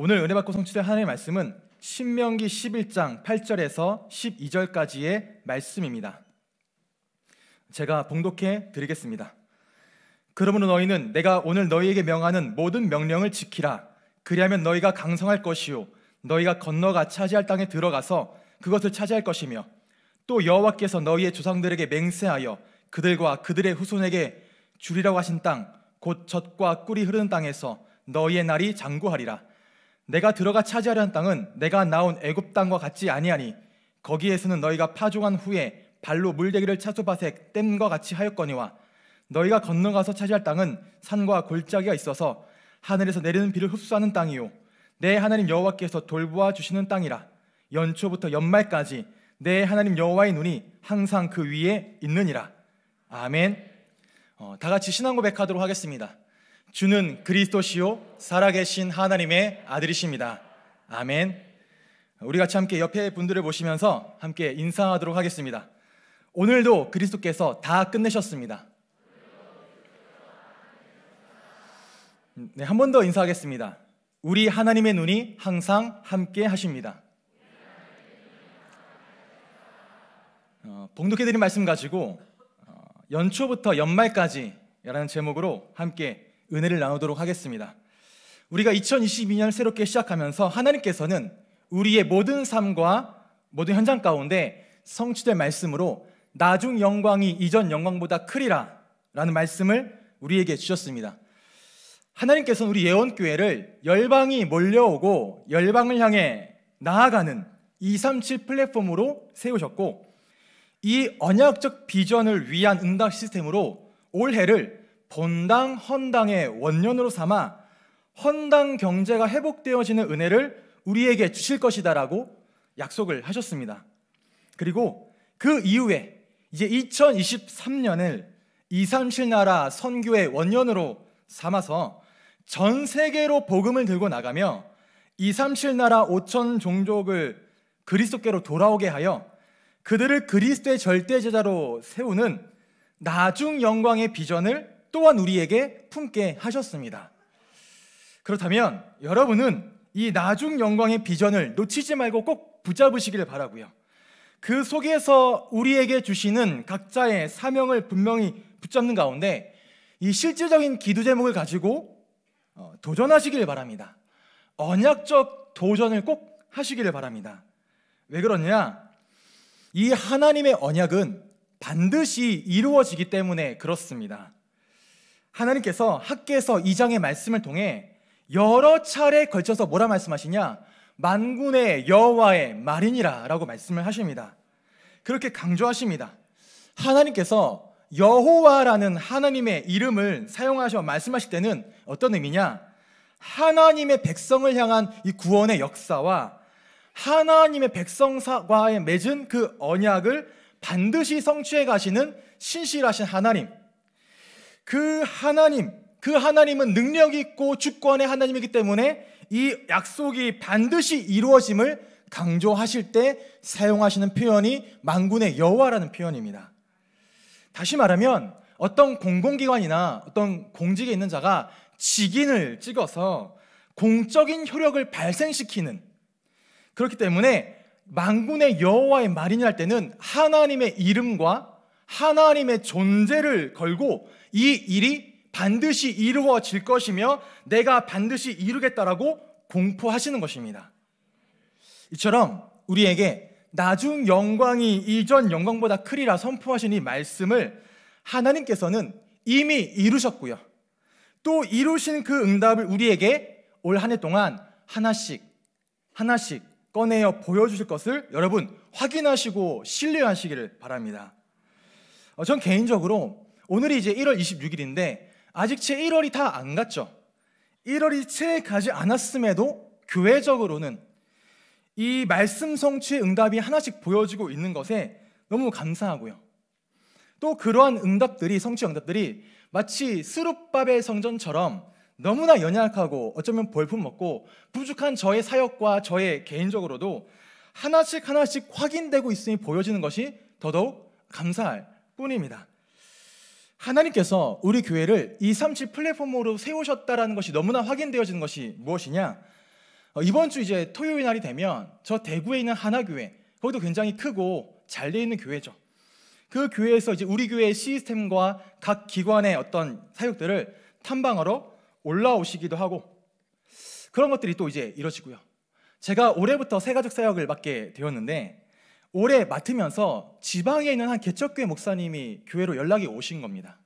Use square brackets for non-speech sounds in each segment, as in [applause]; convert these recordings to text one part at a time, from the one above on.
오늘 은혜 받고 성취될 하나님의 말씀은 신명기 11장 8절에서 12절까지의 말씀입니다. 제가 봉독해 드리겠습니다. 그러므로 너희는 내가 오늘 너희에게 명하는 모든 명령을 지키라. 그리하면 너희가 강성할 것이요 너희가 건너가 차지할 땅에 들어가서 그것을 차지할 것이며 또 여호와께서 너희의 조상들에게 맹세하여 그들과 그들의 후손에게 주리라고 하신 땅 곧 젖과 꿀이 흐르는 땅에서 너희의 날이 장구하리라. 내가 들어가 차지하려는 땅은 내가 나온 애굽 땅과 같지 아니하니 거기에서는 너희가 파종한 후에 발로 물대기를 차소밭에 땜과 같이 하였거니와 너희가 건너가서 차지할 땅은 산과 골짜기가 있어서 하늘에서 내리는 비를 흡수하는 땅이요 내 하나님 여호와께서 돌보아 주시는 땅이라 연초부터 연말까지 내 하나님 여호와의 눈이 항상 그 위에 있느니라 아멘. 어, 다 같이 신앙고백하도록 하겠습니다. 주는 그리스도시요 살아계신 하나님의 아들이십니다. 아멘. 우리 같이 함께 옆에 분들을 보시면서 함께 인사하도록 하겠습니다. 오늘도 그리스도께서 다 끝내셨습니다. 네, 한 번 더 인사하겠습니다. 우리 하나님의 눈이 항상 함께 하십니다. 어, 봉독해드린 말씀 가지고 어, 연초부터 연말까지라는 제목으로 함께 은혜를 나누도록 하겠습니다. 우리가 2022년 새롭게 시작하면서 하나님께서는 우리의 모든 삶과 모든 현장 가운데 성취될 말씀으로 나중 영광이 이전 영광보다 크리라 라는 말씀을 우리에게 주셨습니다. 하나님께서는 우리 예원교회를 열방이 몰려오고 열방을 향해 나아가는 237 플랫폼으로 세우셨고 이 언약적 비전을 위한 응답 시스템으로 올해를 본당 헌당의 원년으로 삼아 헌당 경제가 회복되어지는 은혜를 우리에게 주실 것이다라고 약속을 하셨습니다. 그리고 그 이후에 이제 2023년을 237나라 선교의 원년으로 삼아서 전 세계로 복음을 들고 나가며 237나라 5천 종족을 그리스도께로 돌아오게 하여 그들을 그리스도의 절대 제자로 세우는 나중 영광의 비전을 또한 우리에게 품게 하셨습니다. 그렇다면 여러분은 이 나중 영광의 비전을 놓치지 말고 꼭 붙잡으시길 바라고요. 그 속에서 우리에게 주시는 각자의 사명을 분명히 붙잡는 가운데 이 실질적인 기도 제목을 가지고 어, 도전하시길 바랍니다. 언약적 도전을 꼭 하시기를 바랍니다. 왜 그러냐? 이 하나님의 언약은 반드시 이루어지기 때문에 그렇습니다. 하나님께서 학계에서 이장의 말씀을 통해 여러 차례 걸쳐서 뭐라 말씀하시냐? 만군의 여호와의 말이니라라고 말씀을 하십니다. 그렇게 강조하십니다. 하나님께서 여호와라는 하나님의 이름을 사용하셔 말씀하실 때는 어떤 의미냐? 하나님의 백성을 향한 이 구원의 역사와 하나님의 백성과의 맺은 그 언약을 반드시 성취해 가시는 신실하신 하나님, 그 하나님, 그 하나님은 능력 있고 주권의 하나님이기 때문에 이 약속이 반드시 이루어짐을 강조하실 때 사용하시는 표현이 만군의 여호와라는 표현입니다. 다시 말하면 어떤 공공기관이나 어떤 공직에 있는 자가 직인을 찍어서 공적인 효력을 발생시키는 그렇기 때문에 만군의 여호와의 말이니 할 때는 하나님의 이름과 하나님의 존재를 걸고 이 일이 반드시 이루어질 것이며 내가 반드시 이루겠다라고 공포하시는 것입니다. 이처럼 우리에게 나중 영광이 이전 영광보다 크리라 선포하신 이 말씀을 하나님께서는 이미 이루셨고요. 또 이루신 그 응답을 우리에게 올 한 해 동안 하나씩 하나씩 꺼내어 보여주실 것을 여러분 확인하시고 신뢰하시기를 바랍니다. 어, 전 개인적으로 오늘이 이제 1월 26일인데 아직 채 1월이 다 안 갔죠. 1월이 채 가지 않았음에도 교회적으로는 이 말씀 성취의 응답이 하나씩 보여지고 있는 것에 너무 감사하고요. 또 그러한 응답들이 성취 응답들이 마치 스룹밥의 성전처럼 너무나 연약하고 어쩌면 볼품없고 부족한 저의 사역과 저의 개인적으로도 하나씩 하나씩 확인되고 있음이 보여지는 것이 더더욱 감사할 뿐입니다. 하나님께서 우리 교회를 237 플랫폼으로 세우셨다라는 것이 너무나 확인되어지는 것이 무엇이냐? 어, 이번 주 이제 토요일 날이 되면 저 대구에 있는 하나교회, 거기도 굉장히 크고 잘 돼 있는 교회죠. 그 교회에서 이제 우리 교회의 시스템과 각 기관의 어떤 사역들을 탐방하러 올라오시기도 하고 그런 것들이 또 이제 이루어지고요. 제가 올해부터 세가족 사역을 맡게 되었는데 올해 맡으면서 지방에 있는 한 개척교회 목사님이 교회로 연락이 오신 겁니다.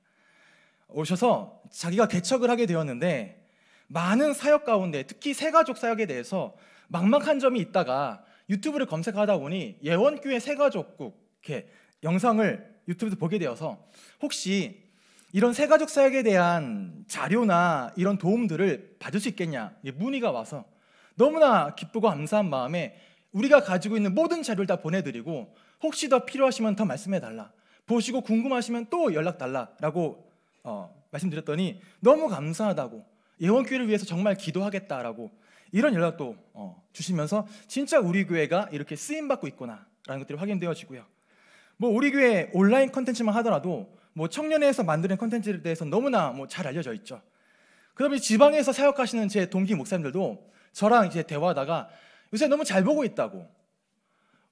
오셔서 자기가 개척을 하게 되었는데 많은 사역 가운데 특히 새가족 사역에 대해서 막막한 점이 있다가 유튜브를 검색하다 보니 예원교회 새가족국 이 영상을 유튜브에서 보게 되어서 혹시 이런 새가족 사역에 대한 자료나 이런 도움들을 받을 수 있겠냐 문의가 와서 너무나 기쁘고 감사한 마음에 우리가 가지고 있는 모든 자료를 다 보내드리고 혹시 더 필요하시면 더 말씀해 달라. 보시고 궁금하시면 또 연락 달라라고 어, 말씀드렸더니 너무 감사하다고 예원교회를 위해서 정말 기도하겠다라고 이런 연락도 어, 주시면서 진짜 우리 교회가 이렇게 쓰임 받고 있구나라는 것들이 확인되어지고요. 뭐 우리 교회 온라인 컨텐츠만 하더라도 뭐 청년회에서 만드는 컨텐츠에 대해서 너무나 뭐 잘 알려져 있죠. 그다음에 지방에서 사역하시는 제 동기 목사님들도 저랑 이제 대화하다가 요새 너무 잘 보고 있다고.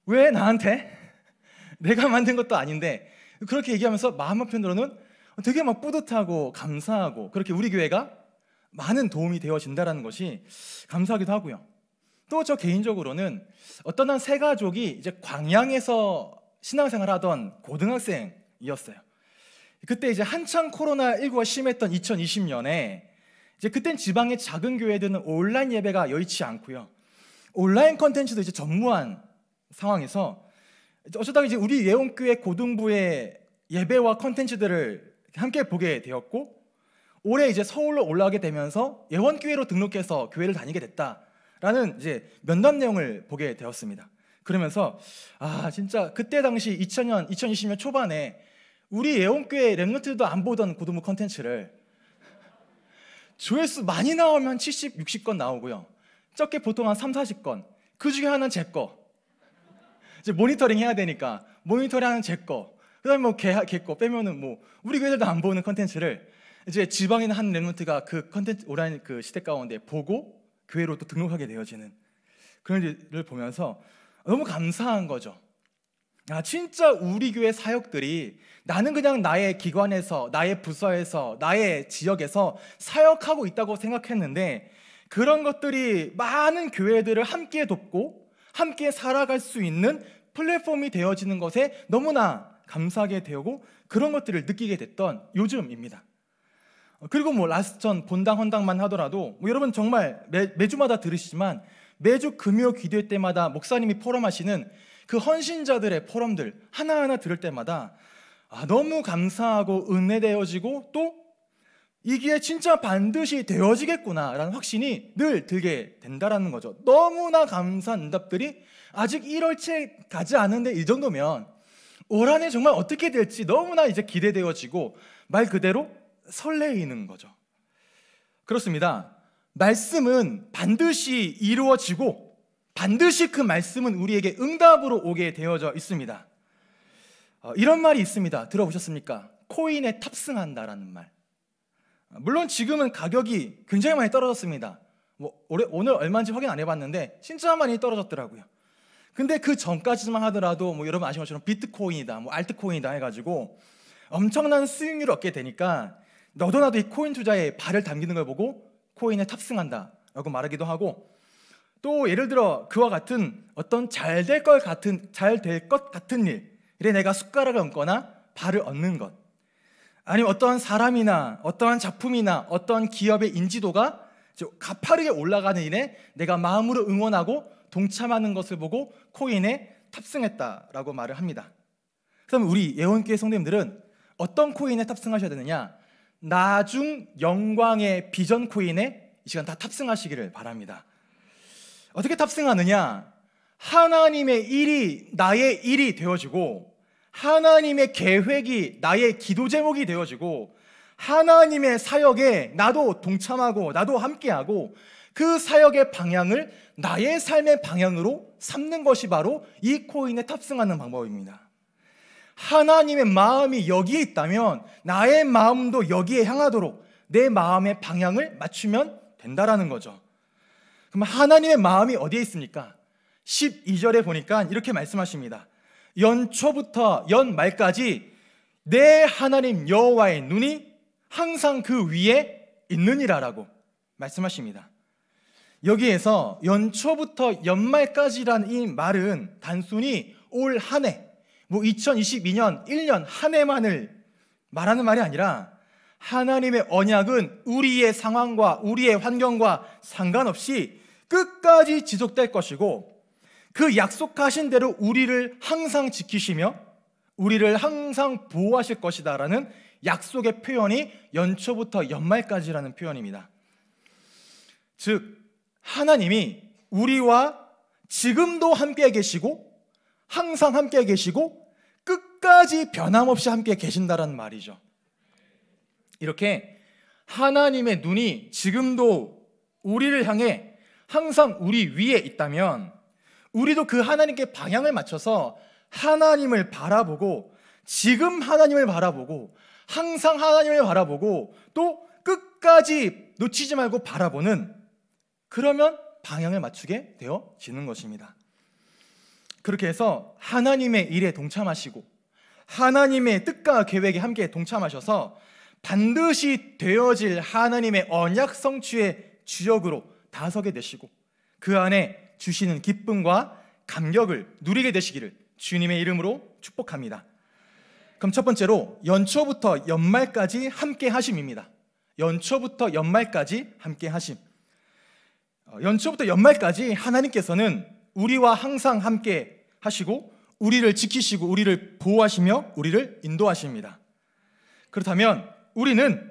왜 나한테? [laughs] 내가 만든 것도 아닌데 그렇게 얘기하면서 마음 한편으로는 되게 막 뿌듯하고 감사하고 그렇게 우리 교회가 많은 도움이 되어진다라는 것이 감사하기도 하고요. 또 저 개인적으로는 어떤 한세 가족이 이제 광양에서 신앙생활 하던 고등학생이었어요. 그때 이제 한창 코로나19가 심했던 2020년에 이제 그땐 지방의 작은 교회들은 온라인 예배가 여의치 않고요. 온라인 컨텐츠도 이제 전무한 상황에서 어쩌다 이제 우리 예원교회 고등부의 예배와 컨텐츠들을 함께 보게 되었고 올해 이제 서울로 올라가게 되면서 예원교회로 등록해서 교회를 다니게 됐다라는 이제 면담 내용을 보게 되었습니다. 그러면서 아 진짜 그때 당시 2000년 2020년 초반에 우리 예원교회 랩노트도안 보던 고등부 컨텐츠를 조회수 많이 나오면 70, 60건 나오고요. 적게 보통 한 3, 40건. 그 중에 하나는 제 거. 이제 모니터링 해야 되니까 모니터링 하는 제 거. 그다음에 뭐 개, 걔거 빼면은 뭐 우리 교회들도 안 보는 컨텐츠를 이제 지방에 있는 한레몬트가그 컨텐츠 오라인그 시대 가운데 보고 교회로 그 또 등록하게 되어지는 그런 일을 보면서 너무 감사한 거죠. 아, 진짜 우리 교회 사역들이 나는 그냥 나의 기관에서, 나의 부서에서, 나의 지역에서 사역하고 있다고 생각했는데 그런 것들이 많은 교회들을 함께 돕고 함께 살아갈 수 있는 플랫폼이 되어지는 것에 너무나 감사하게 되고 그런 것들을 느끼게 됐던 요즘입니다. 어, 그리고 뭐 라스전 본당 헌당만 하더라도 뭐 여러분 정말 매, 주마다 들으시지만 매주 금요 기도회 때마다 목사님이 포럼하시는 그 헌신자들의 포럼들 하나하나 들을 때마다 아, 너무 감사하고 은혜되어지고 또 이게 진짜 반드시 되어지겠구나라는 확신이 늘 들게 된다라는 거죠. 너무나 감사한 응답들이 아직 1월째 가지 않은데 이 정도면 올 한해 정말 어떻게 될지 너무나 이제 기대되어지고 말 그대로 설레이는 거죠. 그렇습니다. 말씀은 반드시 이루어지고 반드시 그 말씀은 우리에게 응답으로 오게 되어져 있습니다. 어, 이런 말이 있습니다. 들어보셨습니까? 코인에 탑승한다라는 말. 물론 지금은 가격이 굉장히 많이 떨어졌습니다. 뭐 올해, 오늘 얼마인지 확인 안 해봤는데 진짜 많이 떨어졌더라고요. 근데 그 전까지만 하더라도 뭐 여러분 아시는 것처럼 비트코인이다, 뭐 알트코인이다 해가지고 엄청난 수익률을 얻게 되니까 너도 나도 이 코인 투자에 발을 담기는 걸 보고 코인에 탑승한다라고 말하기도 하고 또 예를 들어 그와 같은 어떤 잘 될 것 같은 잘 될 것 같은 일에 내가 숟가락을 얹거나 발을 얹는 것 아니면 어떠한 사람이나 어떠한 작품이나 어떠한 기업의 인지도가 가파르게 올라가는 일에 내가 마음으로 응원하고 동참하는 것을 보고 코인에 탑승했다라고 말을 합니다. 그럼 우리 예원교회 성도님들은 어떤 코인에 탑승하셔야 되느냐? 나중 영광의 비전 코인에 이 시간 다 탑승하시기를 바랍니다. 어떻게 탑승하느냐? 하나님의 일이 나의 일이 되어지고 하나님의 계획이 나의 기도 제목이 되어지고 하나님의 사역에 나도 동참하고 나도 함께하고 그 사역의 방향을 나의 삶의 방향으로 삼는 것이 바로 이 코인에 탑승하는 방법입니다. 하나님의 마음이 여기에 있다면 나의 마음도 여기에 향하도록 내 마음의 방향을 맞추면 된다라는 거죠. 그럼 하나님의 마음이 어디에 있습니까? 12절에 보니까 이렇게 말씀하십니다. 연초부터 연말까지 내 하나님 여호와의 눈이 항상 그 위에 있느니라라고 말씀하십니다. 여기에서 연초부터 연말까지란 이 말은 단순히 올 한 해, 뭐 2022년 1년 한 해만을 말하는 말이 아니라 하나님의 언약은 우리의 상황과 우리의 환경과 상관없이 끝까지 지속될 것이고 그 약속하신 대로 우리를 항상 지키시며 우리를 항상 보호하실 것이다라는 약속의 표현이 연초부터 연말까지라는 표현입니다. 즉 하나님이 우리와 지금도 함께 계시고 항상 함께 계시고 끝까지 변함없이 함께 계신다라는 말이죠. 이렇게 하나님의 눈이 지금도 우리를 향해 항상 우리 위에 있다면 우리도 그 하나님께 방향을 맞춰서 하나님을 바라보고 지금 하나님을 바라보고 항상 하나님을 바라보고 또 끝까지 놓치지 말고 바라보는 그러면 방향을 맞추게 되어지는 것입니다. 그렇게 해서 하나님의 일에 동참하시고 하나님의 뜻과 계획에 함께 동참하셔서 반드시 되어질 하나님의 언약 성취의 주역으로 다서게 되시고 그 안에 주시는 기쁨과 감격을 누리게 되시기를 주님의 이름으로 축복합니다. 그럼 첫 번째로 연초부터 연말까지 함께 하심입니다. 연초부터 연말까지 함께 하심. 어, 연초부터 연말까지 하나님께서는 우리와 항상 함께 하시고 우리를 지키시고 우리를 보호하시며 우리를 인도하십니다. 그렇다면 우리는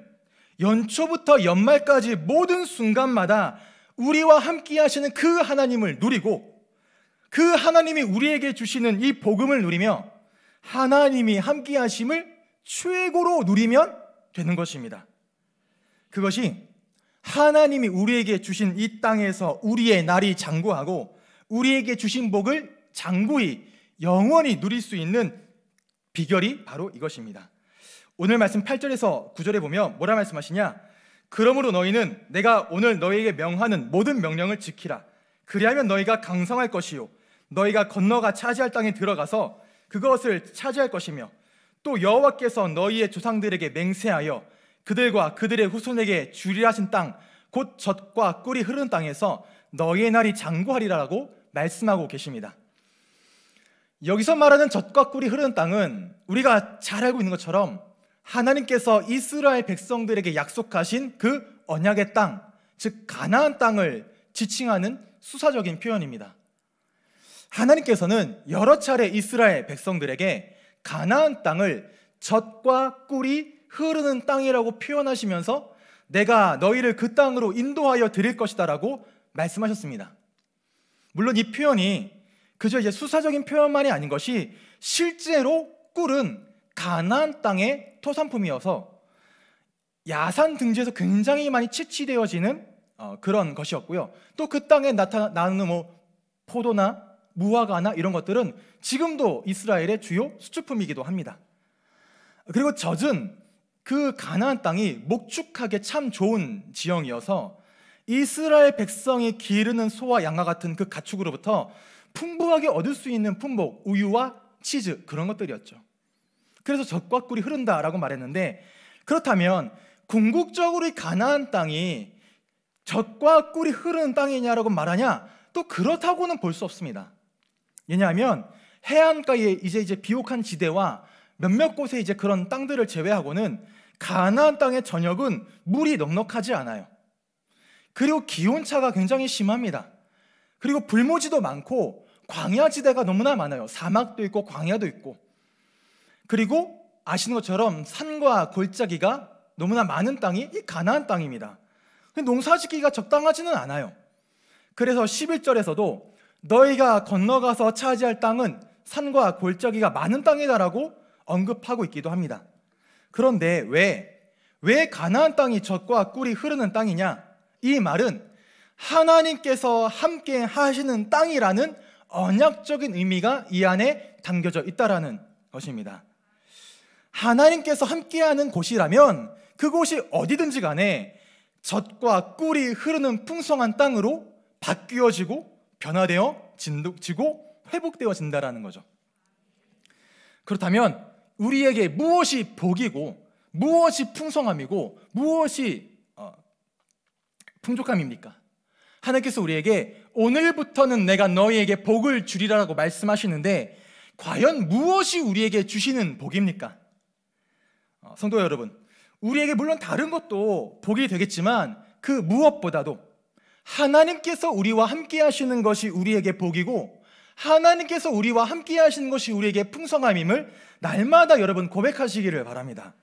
연초부터 연말까지 모든 순간마다 우리와 함께 하시는 그 하나님을 누리고 그 하나님이 우리에게 주시는 이 복음을 누리며 하나님이 함께 하심을 최고로 누리면 되는 것입니다. 그것이 하나님이 우리에게 주신 이 땅에서 우리의 날이 장구하고 우리에게 주신 복을 장구히 영원히 누릴 수 있는 비결이 바로 이것입니다. 오늘 말씀 8절에서 9절에 보면 뭐라 말씀하시냐? 그러므로 너희는 내가 오늘 너희에게 명하는 모든 명령을 지키라. 그리하면 너희가 강성할 것이요. 너희가 건너가 차지할 땅에 들어가서 그것을 차지할 것이며 또 여호와께서 너희의 조상들에게 맹세하여 그들과 그들의 후손에게 주리 하신 땅, 곧 젖과 꿀이 흐르는 땅에서 너희의 날이 장구하리라고 라 말씀하고 계십니다. 여기서 말하는 젖과 꿀이 흐르는 땅은 우리가 잘 알고 있는 것처럼 하나님께서 이스라엘 백성들에게 약속하신 그 언약의 땅, 즉 가나안 땅을 지칭하는 수사적인 표현입니다. 하나님께서는 여러 차례 이스라엘 백성들에게 가나안 땅을 젖과 꿀이 흐르는 땅이라고 표현하시면서 내가 너희를 그 땅으로 인도하여 드릴 것이다라고 말씀하셨습니다. 물론 이 표현이 그저 이제 수사적인 표현만이 아닌 것이 실제로 꿀은 가나안 땅의 토산품이어서 야산 등지에서 굉장히 많이 채취되어지는 어, 그런 것이었고요. 또 그 땅에 나타나는 뭐 포도나 무화과나 이런 것들은 지금도 이스라엘의 주요 수출품이기도 합니다. 그리고 젖은 그 가나안 땅이 목축하게 참 좋은 지형이어서 이스라엘 백성이 기르는 소와 양과 같은 그 가축으로부터 풍부하게 얻을 수 있는 품목, 우유와 치즈 그런 것들이었죠. 그래서 적과 꿀이 흐른다라고 말했는데 그렇다면 궁극적으로 가나안 땅이 적과 꿀이 흐르는 땅이냐라고 말하냐? 또 그렇다고는 볼 수 없습니다. 왜냐하면 해안가에 이제 이제 비옥한 지대와 몇몇 곳에 이제 그런 땅들을 제외하고는 가나안 땅의 전역은 물이 넉넉하지 않아요. 그리고 기온차가 굉장히 심합니다. 그리고 불모지도 많고 광야 지대가 너무나 많아요. 사막도 있고 광야도 있고. 그리고 아시는 것처럼 산과 골짜기가 너무나 많은 땅이 이 가나안 땅입니다. 농사짓기가 적당하지는 않아요. 그래서 11절에서도 너희가 건너가서 차지할 땅은 산과 골짜기가 많은 땅이다라고 언급하고 있기도 합니다. 그런데 왜, 왜 가나안 땅이 젖과 꿀이 흐르는 땅이냐? 이 말은 하나님께서 함께 하시는 땅이라는 언약적인 의미가 이 안에 담겨져 있다라는 것입니다. 하나님께서 함께하는 곳이라면 그곳이 어디든지 간에 젖과 꿀이 흐르는 풍성한 땅으로 바뀌어지고 변화되어 진지고 회복되어진다라는 거죠. 그렇다면 우리에게 무엇이 복이고 무엇이 풍성함이고 무엇이 어, 풍족함입니까? 하나님께서 우리에게 오늘부터는 내가 너희에게 복을 주리라고 말씀하시는데 과연 무엇이 우리에게 주시는 복입니까? 성도 여러분, 우리에게 물론 다른 것도 복이 되겠지만 그 무엇보다도 하나님께서 우리와 함께 하시는 것이 우리에게 복이고 하나님께서 우리와 함께 하시는 것이 우리에게 풍성함임을 날마다 여러분 고백하시기를 바랍니다.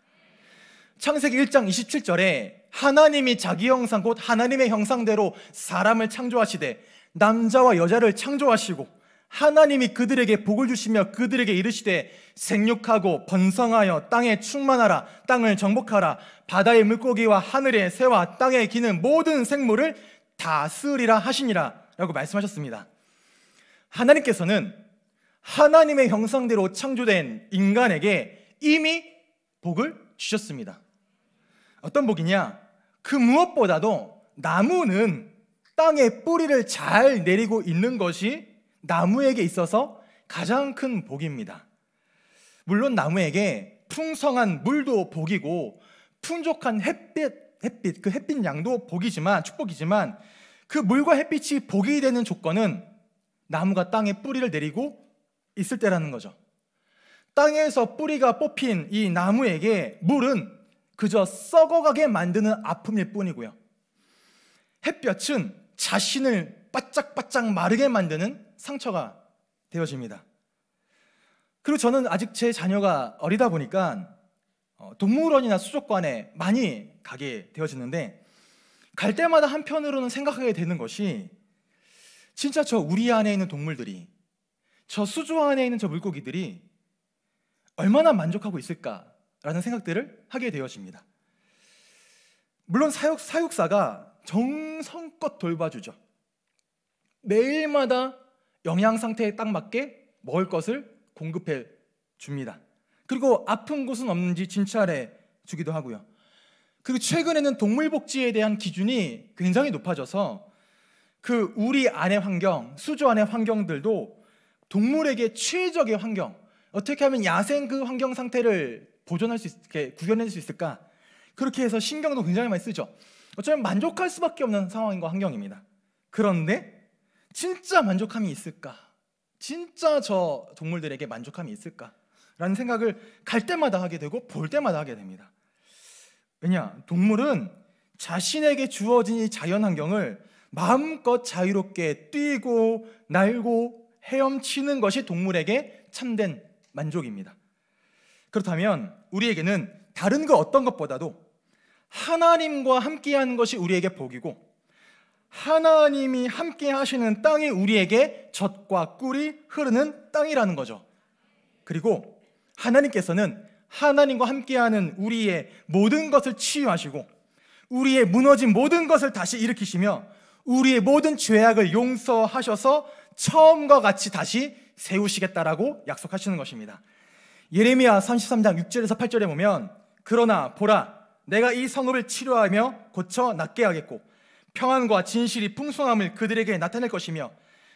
창세기 1장 27절에 하나님이 자기 형상 곧 하나님의 형상대로 사람을 창조하시되 남자와 여자를 창조하시고 하나님이 그들에게 복을 주시며 그들에게 이르시되 생육하고 번성하여 땅에 충만하라 땅을 정복하라 바다의 물고기와 하늘의 새와 땅에 기는 모든 생물을 다스리라 하시니라라고 말씀하셨습니다. 하나님께서는 하나님의 형상대로 창조된 인간에게 이미 복을 주셨습니다. 어떤 복이냐? 그 무엇보다도 나무는 땅에 뿌리를 잘 내리고 있는 것이 나무에게 있어서 가장 큰 복입니다. 물론 나무에게 풍성한 물도 복이고 풍족한 햇빛, 햇빛, 그 햇빛 양도 복이지만 축복이지만 그 물과 햇빛이 복이 되는 조건은 나무가 땅에 뿌리를 내리고 있을 때라는 거죠. 땅에서 뿌리가 뽑힌 이 나무에게 물은 그저 썩어가게 만드는 아픔일 뿐이고요. 햇볕은 자신을 바짝바짝 마르게 만드는 상처가 되어집니다. 그리고 저는 아직 제 자녀가 어리다 보니까 어, 동물원이나 수족관에 많이 가게 되어지는데 갈 때마다 한편으로는 생각하게 되는 것이 진짜 저 우리 안에 있는 동물들이 저 수조 안에 있는 저 물고기들이 얼마나 만족하고 있을까라는 생각들을 하게 되어집니다. 물론 사육, 사육사가 정성껏 돌봐주죠. 매일마다 영양 상태에 딱 맞게 먹을 것을 공급해 줍니다. 그리고 아픈 곳은 없는지 진찰해 주기도 하고요. 그리고 최근에는 동물 복지에 대한 기준이 굉장히 높아져서 그 우리 안의 환경, 수조 안의 환경들도 동물에게 최적의 환경, 어떻게 하면 야생 그 환경 상태를 보존할 수 있게 구현할 수 있을까? 그렇게 해서 신경도 굉장히 많이 쓰죠. 어쩌면 만족할 수밖에 없는 상황인과 환경입니다. 그런데 진짜 만족함이 있을까? 진짜 저 동물들에게 만족함이 있을까? 라는 생각을 갈 때마다 하게 되고 볼 때마다 하게 됩니다. 왜냐? 동물은 자신에게 주어진 이 자연 환경을 마음껏 자유롭게 뛰고 날고 헤엄치는 것이 동물에게 참된 만족입니다. 그렇다면 우리에게는 다른 그 어떤 것보다도 하나님과 함께하는 것이 우리에게 복이고 하나님이 함께 하시는 땅이 우리에게 젖과 꿀이 흐르는 땅이라는 거죠. 그리고 하나님께서는 하나님과 함께하는 우리의 모든 것을 치유하시고 우리의 무너진 모든 것을 다시 일으키시며 우리의 모든 죄악을 용서하셔서 처음과 같이 다시 세우시겠다라고 약속하시는 것입니다. 예레미야 33장 6절에서 8절에 보면 그러나 보라 내가 이 성읍을 치료하며 고쳐 낫게 하겠고 평안과 진실이 풍성함을 그들에게 나타낼 것이며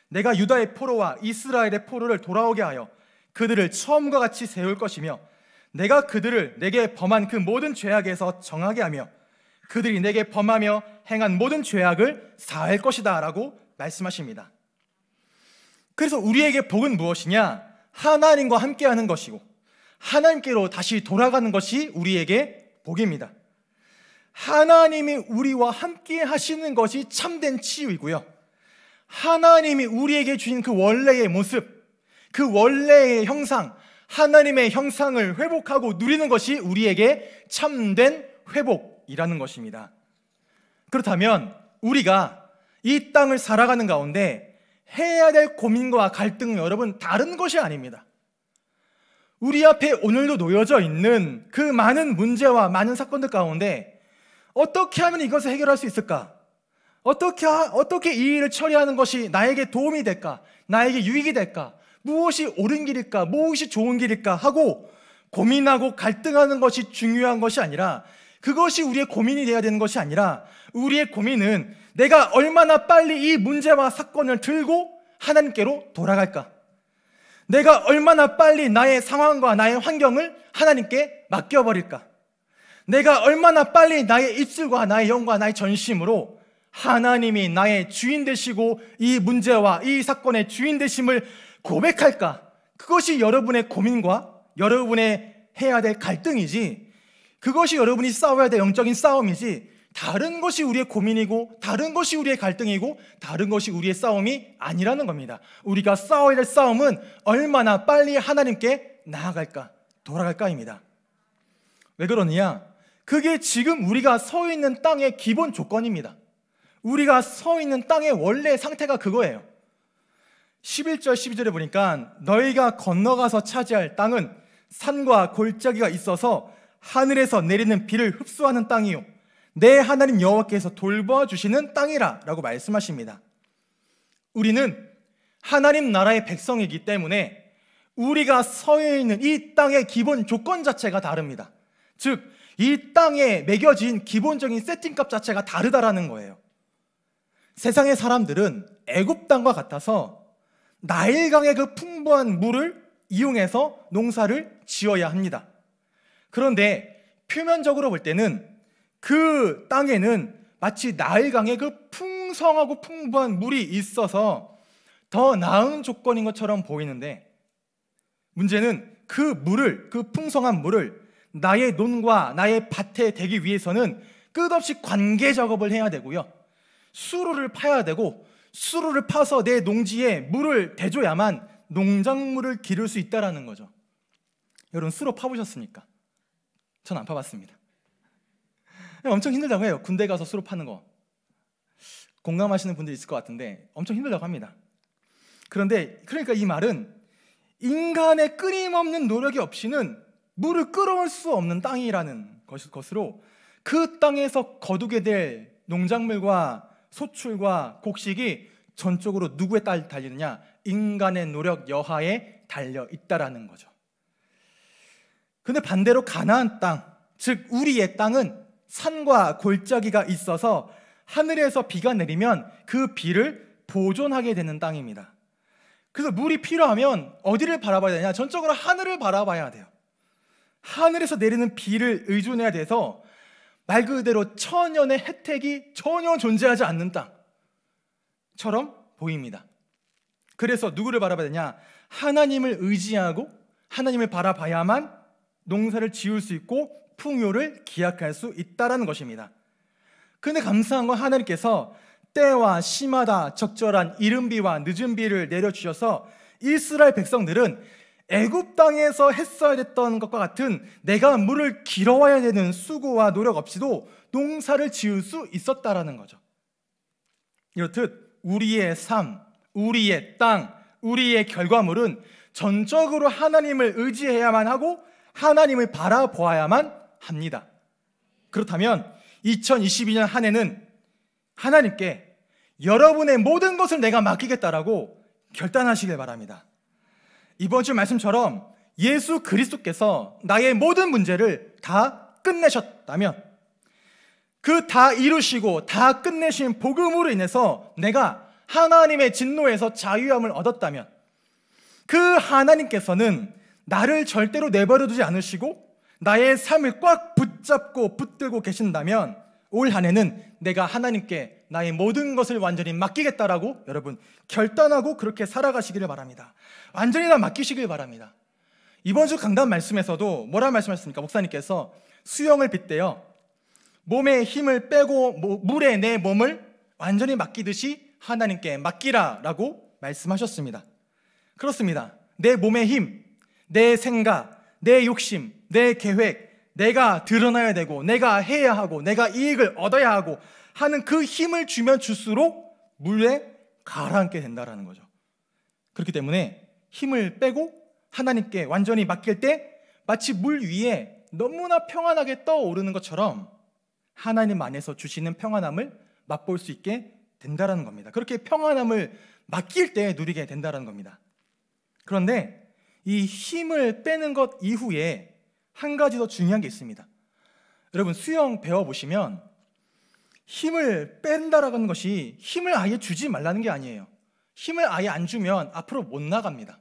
내가 유다의 포로와 이스라엘의 포로를 돌아오게 하여 그들을 처음과 같이 세울 것이며 내가 그들을 내게 범한 그 모든 죄악에서 정하게 하며 그들이 내게 범하며 행한 모든 죄악을 사할 것이다 라고 말씀하십니다. 그래서 우리에게 복은 무엇이냐? 하나님과 함께하는 것이고 하나님께로 다시 돌아가는 것이 우리에게 복입니다. 하나님이 우리와 함께 하시는 것이 참된 치유이고요. 하나님이 우리에게 주신 그 원래의 모습, 그 원래의 형상, 하나님의 형상을 회복하고 누리는 것이 우리에게 참된 회복이라는 것입니다. 그렇다면 우리가 이 땅을 살아가는 가운데 해야 될 고민과 갈등은 여러분 다른 것이 아닙니다. 우리 앞에 오늘도 놓여져 있는 그 많은 문제와 많은 사건들 가운데 어떻게 하면 이것을 해결할 수 있을까? 어떻게, 어떻게 이 일을 처리하는 것이 나에게 도움이 될까? 나에게 유익이 될까? 무엇이 옳은 길일까? 무엇이 좋은 길일까? 하고 고민하고 갈등하는 것이 중요한 것이 아니라 그것이 우리의 고민이 되어야 되는 것이 아니라 우리의 고민은 내가 얼마나 빨리 이 문제와 사건을 들고 하나님께로 돌아갈까? 내가 얼마나 빨리 나의 상황과 나의 환경을 하나님께 맡겨버릴까? 내가 얼마나 빨리 나의 입술과 나의 영과 나의 전심으로 하나님이 나의 주인 되시고 이 문제와 이 사건의 주인 되심을 고백할까? 그것이 여러분의 고민과 여러분의 해야 될 갈등이지 그것이 여러분이 싸워야 될 영적인 싸움이지 다른 것이 우리의 고민이고 다른 것이 우리의 갈등이고 다른 것이 우리의 싸움이 아니라는 겁니다. 우리가 싸워야 될 싸움은 얼마나 빨리 하나님께 나아갈까 돌아갈까입니다. 왜 그러느냐? 그게 지금 우리가 서 있는 땅의 기본 조건입니다. 우리가 서 있는 땅의 원래 상태가 그거예요. 11절, 12절에 보니까 너희가 건너가서 차지할 땅은 산과 골짜기가 있어서 하늘에서 내리는 비를 흡수하는 땅이요. 내 하나님 여호와께서 돌보아 주시는 땅이라 라고 말씀하십니다. 우리는 하나님 나라의 백성이기 때문에 우리가 서 있는 이 땅의 기본 조건 자체가 다릅니다. 즉, 이 땅에 매겨진 기본적인 세팅값 자체가 다르다라는 거예요. 세상의 사람들은 애굽 땅과 같아서 나일강의 그 풍부한 물을 이용해서 농사를 지어야 합니다. 그런데 표면적으로 볼 때는 그 땅에는 마치 나일강의 그 풍성하고 풍부한 물이 있어서 더 나은 조건인 것처럼 보이는데 문제는 그 물을 그 풍성한 물을 나의 논과 나의 밭에 되기 위해서는 끝없이 관계 작업을 해야 되고요. 수로를 파야 되고 수로를 파서 내 농지에 물을 대줘야만 농작물을 기를 수 있다라는 거죠. 여러분 수로 파보셨습니까? 전 안 파봤습니다. 엄청 힘들다고 해요. 군대 가서 수로 파는 거. 공감하시는 분들 있을 것 같은데 엄청 힘들다고 합니다. 그런데 그러니까 이 말은 인간의 끊임없는 노력이 없이는 물을 끌어올 수 없는 땅이라는 것으로 그 땅에서 거두게 될 농작물과 소출과 곡식이 전적으로 누구에 따 달리느냐? 인간의 노력 여하에 달려 있다라는 거죠. 근데 반대로 가나안 땅, 즉 우리의 땅은 산과 골짜기가 있어서 하늘에서 비가 내리면 그 비를 보존하게 되는 땅입니다. 그래서 물이 필요하면 어디를 바라봐야 되냐? 전적으로 하늘을 바라봐야 돼요. 하늘에서 내리는 비를 의존해야 돼서 말 그대로 천연의 혜택이 전혀 존재하지 않는 땅처럼 보입니다. 그래서 누구를 바라봐야 되냐? 하나님을 의지하고 하나님을 바라봐야만 농사를 지을 수 있고 풍요를 기약할 수 있다라는 것입니다. 근데 감사한 건 하나님께서 때와 시마다 적절한 이른 비와 늦은 비를 내려 주셔서 이스라엘 백성들은 애굽 땅에서 했어야 됐던 것과 같은 내가 물을 길어와야 되는 수고와 노력 없이도 농사를 지을 수 있었다라는 거죠. 이렇듯 우리의 삶, 우리의 땅, 우리의 결과물은 전적으로 하나님을 의지해야만 하고 하나님을 바라보아야만 합니다. 그렇다면 2022년 한 해는 하나님께 여러분의 모든 것을 내가 맡기겠다라고 결단하시길 바랍니다. 이번 주 말씀처럼 예수 그리스도께서 나의 모든 문제를 다 끝내셨다면 그 다 이루시고 다 끝내신 복음으로 인해서 내가 하나님의 진노에서 자유함을 얻었다면 그 하나님께서는 나를 절대로 내버려 두지 않으시고 나의 삶을 꽉 붙잡고 붙들고 계신다면 올한 해는 내가 하나님께 나의 모든 것을 완전히 맡기겠다라고 여러분 결단하고 그렇게 살아가시기를 바랍니다. 완전히 다 맡기시길 바랍니다. 이번 주 강단 말씀에서도 뭐라 말씀하셨습니까? 목사님께서 수영을 빗대어 몸에 힘을 빼고 물에 내 몸을 완전히 맡기듯이 하나님께 맡기라 라고 말씀하셨습니다. 그렇습니다. 내 몸의 힘, 내 생각, 내 욕심, 내 계획, 내가 드러나야 되고, 내가 해야 하고, 내가 이익을 얻어야 하고 하는 그 힘을 주면 줄수록 물에 가라앉게 된다라는 거죠. 그렇기 때문에 힘을 빼고 하나님께 완전히 맡길 때 마치 물 위에 너무나 평안하게 떠오르는 것처럼 하나님 안에서 주시는 평안함을 맛볼 수 있게 된다라는 겁니다. 그렇게 평안함을 맡길 때 누리게 된다라는 겁니다. 그런데 이 힘을 빼는 것 이후에 한 가지 더 중요한 게 있습니다. 여러분 수영 배워 보시면 힘을 뺀다라는 것이 힘을 아예 주지 말라는 게 아니에요. 힘을 아예 안 주면 앞으로 못 나갑니다.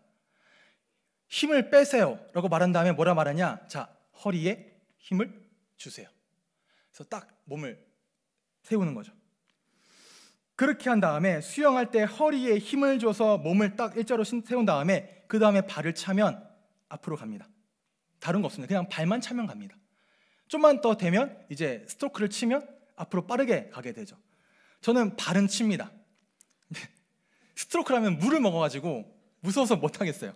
힘을 빼세요라고 말한 다음에 뭐라 말하냐? 자, 허리에 힘을 주세요. 그래서 딱 몸을 세우는 거죠. 그렇게 한 다음에 수영할 때 허리에 힘을 줘서 몸을 딱 일자로 세운 다음에 그 다음에 발을 차면 앞으로 갑니다. 다른 거 없습니다. 그냥 발만 차면 갑니다. 좀만 더 되면 이제 스토크를 치면 앞으로 빠르게 가게 되죠. 저는 발은 칩니다. [laughs] 스트로크라면 물을 먹어가지고 무서워서 못하겠어요.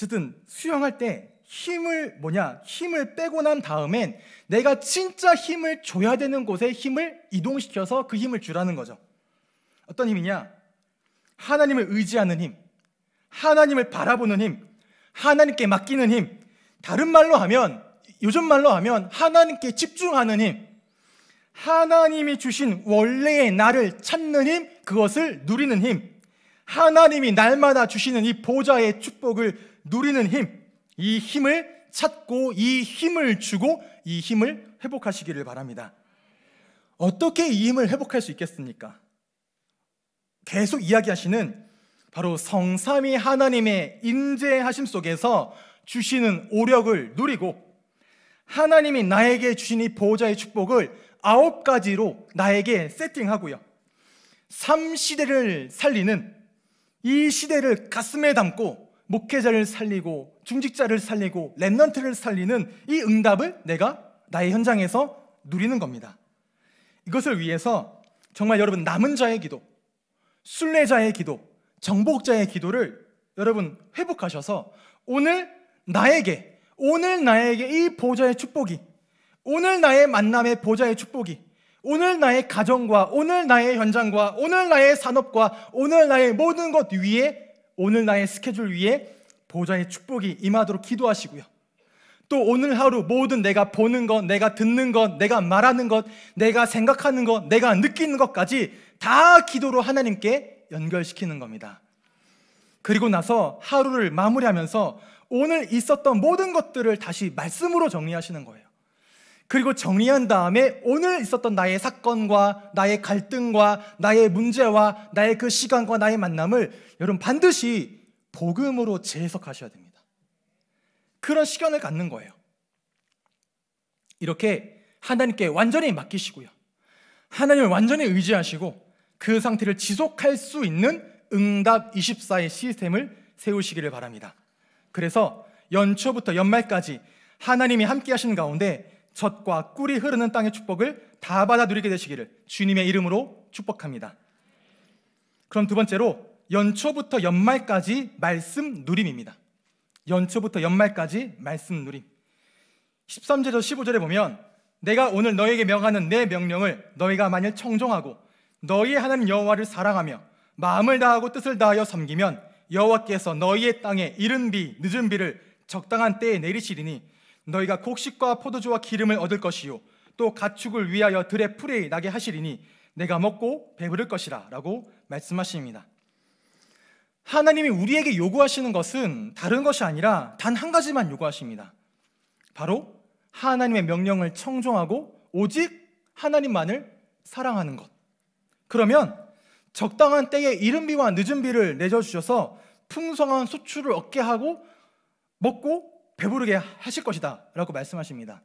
어쨌든 수영할 때 힘을 뭐냐 힘을 빼고 난 다음엔 내가 진짜 힘을 줘야 되는 곳에 힘을 이동시켜서 그 힘을 주라는 거죠. 어떤 힘이냐? 하나님을 의지하는 힘, 하나님을 바라보는 힘, 하나님께 맡기는 힘. 다른 말로 하면 요즘 말로 하면 하나님께 집중하는 힘. 하나님이 주신 원래의 나를 찾는 힘, 그것을 누리는 힘. 하나님이 날마다 주시는 이 보좌의 축복을 누리는 힘, 이 힘을 찾고 이 힘을 주고 이 힘을 회복하시기를 바랍니다. 어떻게 이 힘을 회복할 수 있겠습니까? 계속 이야기하시는 바로 성삼위 하나님의 임재하심 속에서 주시는 오력을 누리고 하나님이 나에게 주신 이 보호자의 축복을 아홉 가지로 나에게 세팅하고요. 3시대를 살리는 이 시대를 가슴에 담고 목회자를 살리고 중직자를 살리고 랩넌트를 살리는 이 응답을 내가 나의 현장에서 누리는 겁니다. 이것을 위해서 정말 여러분 남은 자의 기도, 순례자의 기도, 정복자의 기도를 여러분 회복하셔서 오늘 나에게 오늘 나에게 이 보좌의 축복이 오늘 나의 만남의 보좌의 축복이 오늘 나의 가정과 오늘 나의 현장과 오늘 나의 산업과 오늘 나의 모든 것 위에 오늘 나의 스케줄 위에 보좌의 축복이 임하도록 기도하시고요. 또 오늘 하루 모든 내가 보는 것, 내가 듣는 것, 내가 말하는 것, 내가 생각하는 것, 내가 느끼는 것까지 다 기도로 하나님께 연결시키는 겁니다. 그리고 나서 하루를 마무리하면서 오늘 있었던 모든 것들을 다시 말씀으로 정리하시는 거예요. 그리고 정리한 다음에 오늘 있었던 나의 사건과 나의 갈등과 나의 문제와 나의 그 시간과 나의 만남을 여러분 반드시 복음으로 재해석하셔야 됩니다. 그런 시간을 갖는 거예요. 이렇게 하나님께 완전히 맡기시고요. 하나님을 완전히 의지하시고 그 상태를 지속할 수 있는 응답 24의 시스템을 세우시기를 바랍니다. 그래서 연초부터 연말까지 하나님이 함께 하시는 가운데 젖과 꿀이 흐르는 땅의 축복을 다 받아 들이게 되시기를 주님의 이름으로 축복합니다. 그럼 두 번째로 연초부터 연말까지 말씀 누림입니다. 연초부터 연말까지 말씀 누림. 1 3절에 15절에 보면 내가 오늘 너에게 명하는 내 명령을 너희가 만일 청종하고 너희 하나님 여호와를 사랑하며 마음을 다하고 뜻을 다하여 섬기면 여호와께서 너희의 땅에 이른 비 늦은 비를 적당한 때에 내리시리니 너희가 곡식과 포도주와 기름을 얻을 것이요 또 가축을 위하여 들에 풀이 나게 하시리니 내가 먹고 배부를 것이라라고 말씀하십니다. 하나님이 우리에게 요구하시는 것은 다른 것이 아니라 단 한 가지만 요구하십니다. 바로 하나님의 명령을 청종하고 오직 하나님만을 사랑하는 것. 그러면 적당한 때에 이른 비와 늦은 비를 내려 주셔서 풍성한 소출을 얻게 하고 먹고 배부르게 하실 것이다 라고 말씀하십니다.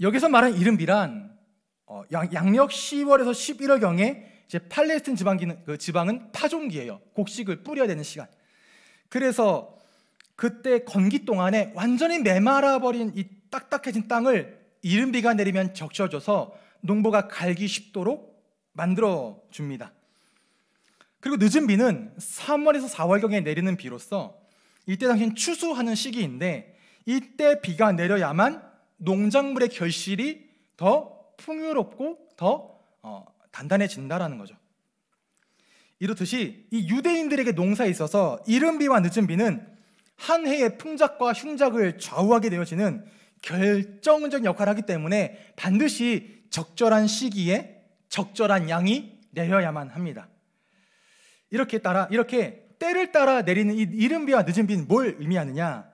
여기서 말한 이른비란 어, 양, 력 10월에서 11월경에 이제 팔레스틴 지방기는, 그 지방은 파종기예요. 곡식을 뿌려야 되는 시간. 그래서 그때 건기 동안에 완전히 메말아버린 이 딱딱해진 땅을 이른비가 내리면 적셔져서 농부가 갈기 쉽도록 만들어 줍니다. 그리고 늦은 비는 3월에서 4월경에 내리는 비로서 이때 당시엔 추수하는 시기인데 이때 비가 내려야만 농작물의 결실이 더 풍요롭고 더 어, 단단해진다라는 거죠. 이렇듯이 이 유대인들에게 농사에 있어서 이른 비와 늦은 비는 한 해의 풍작과 흉작을 좌우하게 되어지는 결정적 역할을 하기 때문에 반드시 적절한 시기에 적절한 양이 내려야만 합니다. 이렇게 따라 이렇게 때를 따라 내리는 이 이른 비와 늦은 비는 뭘 의미하느냐?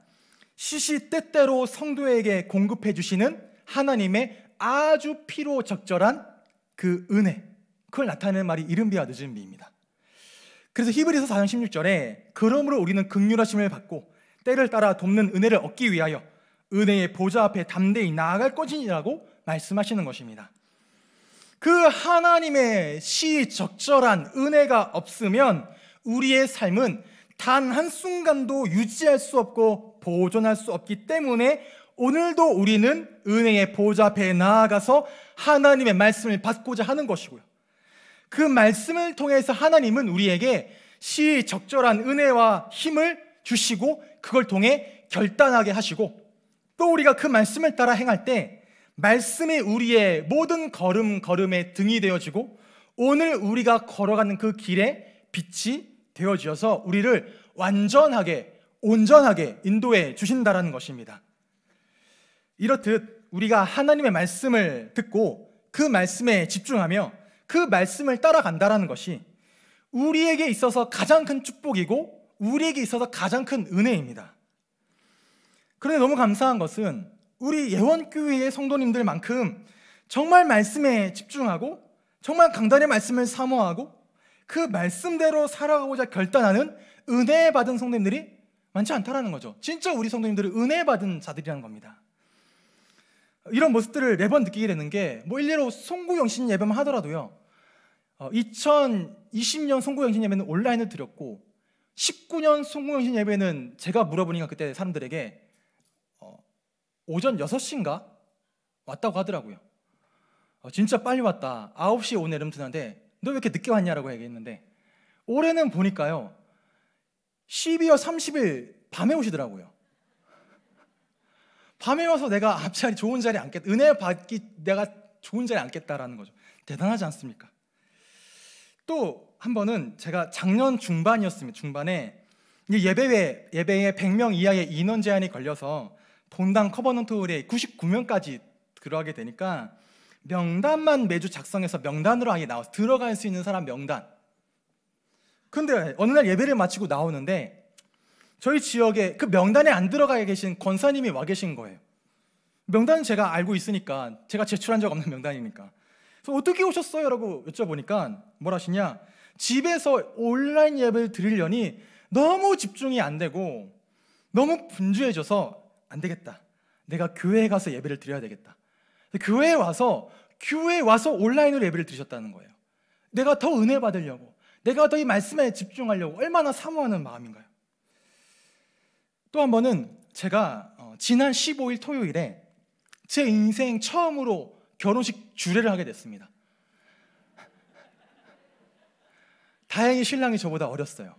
시시때때로 성도에게 공급해 주시는 하나님의 아주 피로 적절한 그 은혜. 그걸 나타내는 말이 이른 비와 늦은 비입니다. 그래서 히브리서 4장 16절에 그러므로 우리는 극률하심을 받고 때를 따라 돕는 은혜를 얻기 위하여 은혜의 보좌 앞에 담대히 나아갈 것이라고 말씀하시는 것입니다. 그 하나님의 시적절한 은혜가 없으면 우리의 삶은 단 한순간도 유지할 수 없고 보존할 수 없기 때문에 오늘도 우리는 은혜의 보좌 앞에 나아가서 하나님의 말씀을 받고자 하는 것이고요. 그 말씀을 통해서 하나님은 우리에게 시적절한 은혜와 힘을 주시고 그걸 통해 결단하게 하시고 또 우리가 그 말씀을 따라 행할 때 말씀이 우리의 모든 걸음걸음에 등이 되어지고 오늘 우리가 걸어가는 그 길에 빛이 되어지어서 우리를 완전하게 온전하게 인도해 주신다라는 것입니다. 이렇듯 우리가 하나님의 말씀을 듣고 그 말씀에 집중하며 그 말씀을 따라간다라는 것이 우리에게 있어서 가장 큰 축복이고 우리에게 있어서 가장 큰 은혜입니다. 그런데 너무 감사한 것은 우리 예원교회의 성도님들만큼 정말 말씀에 집중하고 정말 강단의 말씀을 사모하고 그 말씀대로 살아가고자 결단하는 은혜 받은 성도님들이 많지 않다라는 거죠. 진짜 우리 성도님들은 은혜 받은 자들이라는 겁니다. 이런 모습들을 매번 느끼게 되는 게 뭐 일례로 송구영신 예배만 하더라도요. 어, 2020년 송구영신 예배는 온라인을 드렸고 19년 송구영신 예배는 제가 물어보니까 그때 사람들에게 어, 오전 6시인가 왔다고 하더라고요. 어, 진짜 빨리 왔다. 9시에 온 여름 드는데 너왜 이렇게 늦게 왔냐라고 얘기했는데 올해는 보니까요. 12월 30일 밤에 오시더라고요. 밤에 와서 내가 앞자리 좋은 자리 앉겠다. 은혜 받기 내가 좋은 자리 앉겠다라는 거죠. 대단하지 않습니까? 또 한 번은 제가 작년 중반이었습니다. 중반에 예배회 예배에 100명 이하의 인원 제한이 걸려서 본당 커버넌트 홀에 99명까지 들어가게 되니까 명단만 매주 작성해서 명단으로 아예 나와서 들어갈 수 있는 사람 명단. 근데 어느 날 예배를 마치고 나오는데 저희 지역에 그 명단에 안 들어가 계신 권사님이 와 계신 거예요. 명단은 제가 알고 있으니까 제가 제출한 적 없는 명단이니까. 그래서 어떻게 오셨어요? 라고 여쭤보니까 뭘 하시냐? 집에서 온라인 예배를 드리려니 너무 집중이 안 되고 너무 분주해져서 안 되겠다. 내가 교회에 가서 예배를 드려야 되겠다. 교회에 그 와서 교회에 그 와서 온라인으로 예배를 드리셨다는 거예요. 내가 더 은혜 받으려고, 내가 더 이 말씀에 집중하려고 얼마나 사모하는 마음인가요? 또 한 번은 제가 어, 지난 15일 토요일에 제 인생 처음으로 결혼식 주례를 하게 됐습니다. [laughs] 다행히 신랑이 저보다 어렸어요.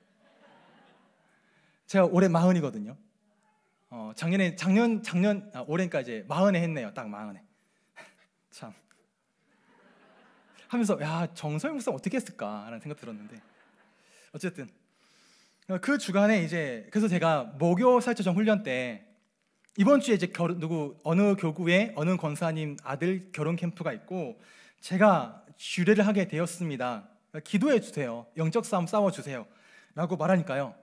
제가 올해 마흔이거든요. 어, 작년에 작년 작년 아, 올해까지 마흔에 했네요. 딱 마흔에. 참. 하면서 야 정서영 목사 어떻게 했을까라는 생각 들었는데 어쨌든 그 주간에 이제 그래서 제가 목요 살처정 훈련 때 이번 주에 이제 결, 누구 어느 교구에 어느 권사님 아들 결혼 캠프가 있고 제가 주례를 하게 되었습니다. 기도해 주세요. 영적 싸움 싸워 주세요. 라고 말하니까요.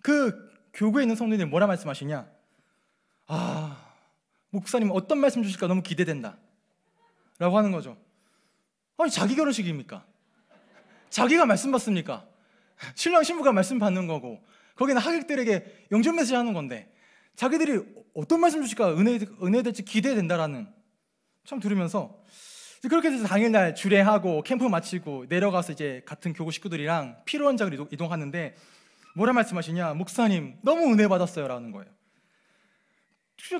그 교구에 있는 성도들 뭐라 말씀하시냐? 아, 목사님 어떤 말씀 주실까 너무 기대된다. 라고 하는 거죠. 아니, 자기 결혼식입니까? 자기가 말씀 받습니까? 신랑 신부가 말씀 받는 거고, 거기는 하객들에게 영접 메시지 하는 건데, 자기들이 어떤 말씀 주실까 은혜, 은혜 될지 기대된다라는 참 들으면서 그렇게 해서 당일날 주례하고 캠프 마치고 내려가서 이제 같은 교구 식구들이랑 피로원장을 이동하는데 뭐라 말씀하시냐 목사님 너무 은혜 받았어요 라는 거예요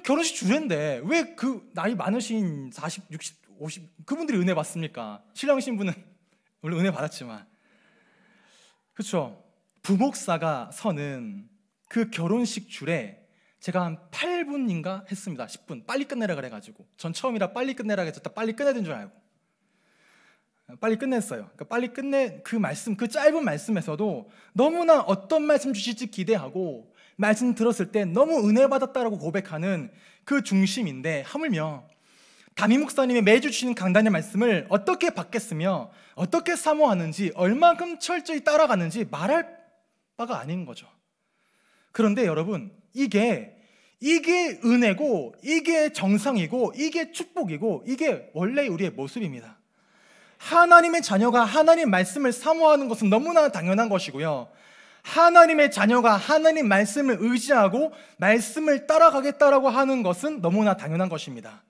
결혼식 주례인데 왜 그 나이 많으신 40, 60, 50 그분들이 은혜 받습니까? 신랑 신부는 [laughs] 물론 은혜 받았지만 그렇죠. 부목사가 서는 그 결혼식 줄에 제가 한 8분인가 했습니다. 10분 빨리 끝내라 그래가지고 전 처음이라 빨리 끝내라 그랬다 빨리 끝내야 된줄 알고 빨리 끝냈어요. 그러니까 빨리 끝내 그 말씀 그 짧은 말씀에서도 너무나 어떤 말씀 주실지 기대하고 말씀 들었을 때 너무 은혜 받았다라고 고백하는 그 중심인데 하물며 담임 목사님이 매주 주시는 강단의 말씀을 어떻게 받겠으며 어떻게 사모하는지 얼만큼 철저히 따라가는지 말할 바가 아닌 거죠. 그런데 여러분 이게 이게 은혜고 이게 정상이고 이게 축복이고 이게 원래 우리의 모습입니다. 하나님의 자녀가 하나님 말씀을 사모하는 것은 너무나 당연한 것이고요. 하나님의 자녀가 하나님 말씀을 의지하고 말씀을 따라가겠다라고 하는 것은 너무나 당연한 것입니다.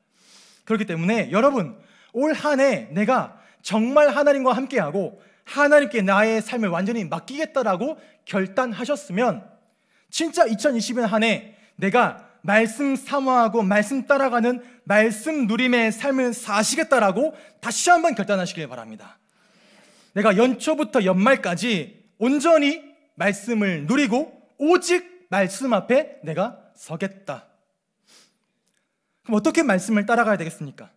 그렇기 때문에 여러분 올 한해 내가 정말 하나님과 함께하고 하나님께 나의 삶을 완전히 맡기겠다라고 결단하셨으면 진짜 2020년 한해 내가 말씀 사모하고 말씀 따라가는 말씀 누림의 삶을 사시겠다라고 다시 한번 결단하시길 바랍니다. 내가 연초부터 연말까지 온전히 말씀을 누리고 오직 말씀 앞에 내가 서겠다. 그럼 어떻게 말씀을 따라가야 되겠습니까?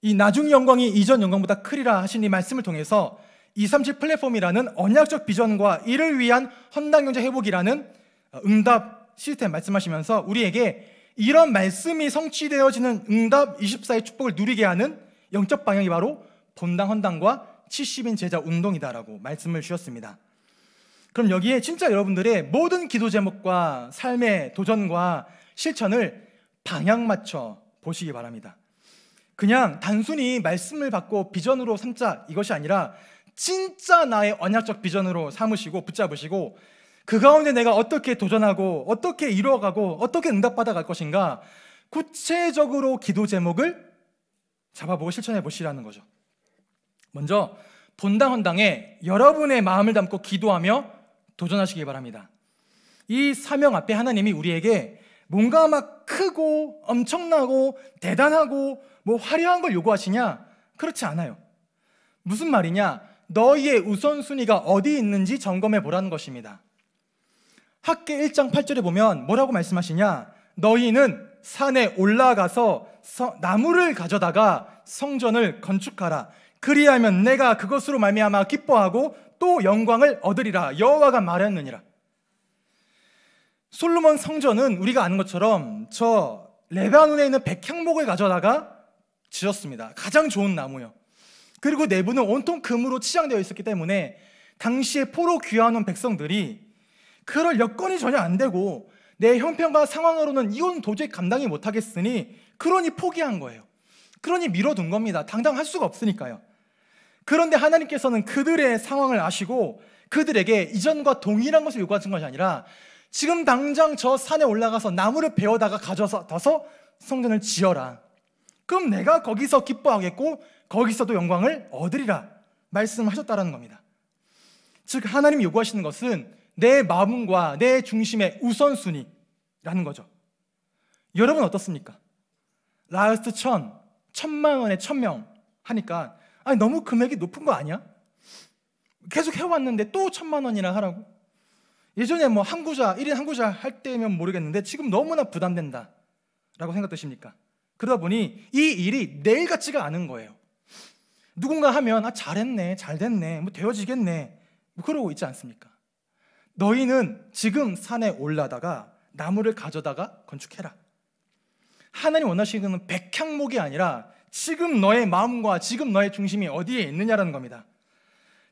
이 나중 영광이 이전 영광보다 크리라 하신 이 말씀을 통해서 237 플랫폼이라는 언약적 비전과 이를 위한 헌당 경제 회복이라는 어, 응답 시스템 말씀하시면서 우리에게 이런 말씀이 성취되어지는 응답 24의 축복을 누리게 하는 영적 방향이 바로 본당 헌당과 70인 제자 운동이다라고 말씀을 주셨습니다. 그럼 여기에 진짜 여러분들의 모든 기도 제목과 삶의 도전과 실천을 방향 맞춰 보시기 바랍니다. 그냥 단순히 말씀을 받고 비전으로 삼자 이것이 아니라 진짜 나의 언약적 비전으로 삼으시고 붙잡으시고 그 가운데 내가 어떻게 도전하고 어떻게 이루어가고 어떻게 응답받아 갈 것인가 구체적으로 기도 제목을 잡아보고 실천해 보시라는 거죠. 먼저 본당 헌당에 여러분의 마음을 담고 기도하며 도전하시기 바랍니다. 이 사명 앞에 하나님이 우리에게 뭔가 막 크고 엄청나고 대단하고 뭐 화려한 걸 요구하시냐? 그렇지 않아요. 무슨 말이냐? 너희의 우선순위가 어디 있는지 점검해 보라는 것입니다. 학계 1장 8절에 보면 뭐라고 말씀하시냐? 너희는 산에 올라가서 서, 나무를 가져다가 성전을 건축하라. 그리하면 내가 그것으로 말미암아 기뻐하고 또 영광을 얻으리라. 여호와가 말했느니라. 솔로몬 성전은 우리가 아는 것처럼 저 레바논에 있는 백향목을 가져다가 지었습니다. 가장 좋은 나무요. 그리고 내부는 온통 금으로 치장되어 있었기 때문에 당시에 포로 귀환온 백성들이 그럴 여건이 전혀 안 되고 내 형편과 상황으로는 이건 도저히 감당이 못하겠으니 그러니 포기한 거예요. 그러니 밀어둔 겁니다. 당당할 수가 없으니까요. 그런데 하나님께서는 그들의 상황을 아시고 그들에게 이전과 동일한 것을 요구하신 것이 아니라 지금 당장 저 산에 올라가서 나무를 베어다가 가져서 다서 성전을 지어라. 그럼 내가 거기서 기뻐하겠고 거기서도 영광을 얻으리라 말씀하셨다라는 겁니다. 즉 하나님 요구하시는 것은 내 마음과 내 중심의 우선순위라는 거죠. 여러분 어떻습니까? 라스트 천, 천만 원에 천명 하니까 아니 너무 금액이 높은 거 아니야? 계속 해왔는데 또 천만 원이나 하라고? 예전에 뭐 한 구자, 1인 한 구자 할 때면 모르겠는데 지금 너무나 부담된다. 라고 생각되십니까? 그러다 보니 이 일이 내일 같지가 않은 거예요. 누군가 하면 아 잘했네, 잘됐네, 뭐 되어지겠네, 뭐 그러고 있지 않습니까? 너희는 지금 산에 올라다가 나무를 가져다가 건축해라. 하나님 원하시는 건 백향목이 아니라 지금 너의 마음과 지금 너의 중심이 어디에 있느냐라는 겁니다.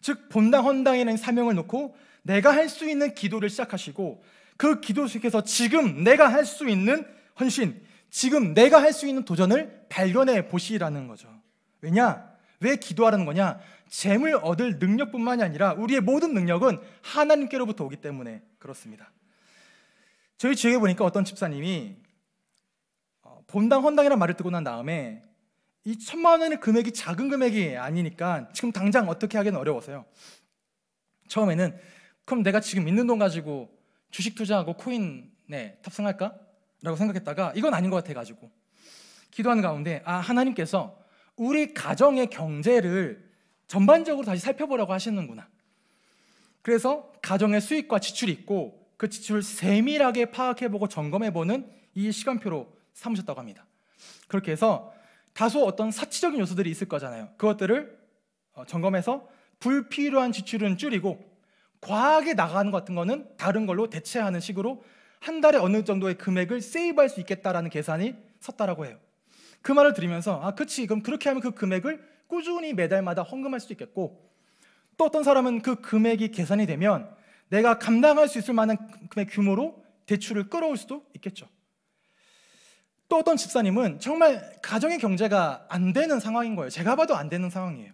즉 본당 헌당에는 사명을 놓고 내가 할 수 있는 기도를 시작하시고 그 기도 속에서 지금 내가 할 수 있는 헌신, 지금 내가 할 수 있는 도전을 발견해 보시라는 거죠. 왜냐? 왜 기도하라는 거냐? 재물 얻을 능력뿐만이 아니라 우리의 모든 능력은 하나님께로부터 오기 때문에 그렇습니다. 저희 지역에 보니까 어떤 집사님이 어, 본당 헌당이라는 말을 듣고 난 다음에 이 천만 원의 금액이 작은 금액이 아니니까 지금 당장 어떻게 하기는 어려워서요. 처음에는 그럼 내가 지금 있는 돈 가지고 주식 투자하고 코인에 탑승할까? 라고 생각했다가 이건 아닌 것 같아가지고 기도하는 가운데 아 하나님께서 우리 가정의 경제를 전반적으로 다시 살펴보라고 하시는구나 그래서 가정의 수익과 지출이 있고 그 지출을 세밀하게 파악해보고 점검해보는 이 시간표로 삼으셨다고 합니다 그렇게 해서 다소 어떤 사치적인 요소들이 있을 거잖아요 그것들을 어, 점검해서 불필요한 지출은 줄이고 과하게 나가는 것 같은 거는 다른 걸로 대체하는 식으로 한 달에 어느 정도의 금액을 세이브할 수 있겠다라는 계산이 섰다라고 해요. 그 말을 들으면서 아, 그치 그럼 그렇게 하면 그 금액을 꾸준히 매달마다 헌금할 수도 있겠고 또 어떤 사람은 그 금액이 계산이 되면 내가 감당할 수 있을 만한 금액 규모로 대출을 끌어올 수도 있겠죠. 또 어떤 집사님은 정말 가정의 경제가 안 되는 상황인 거예요. 제가 봐도 안 되는 상황이에요.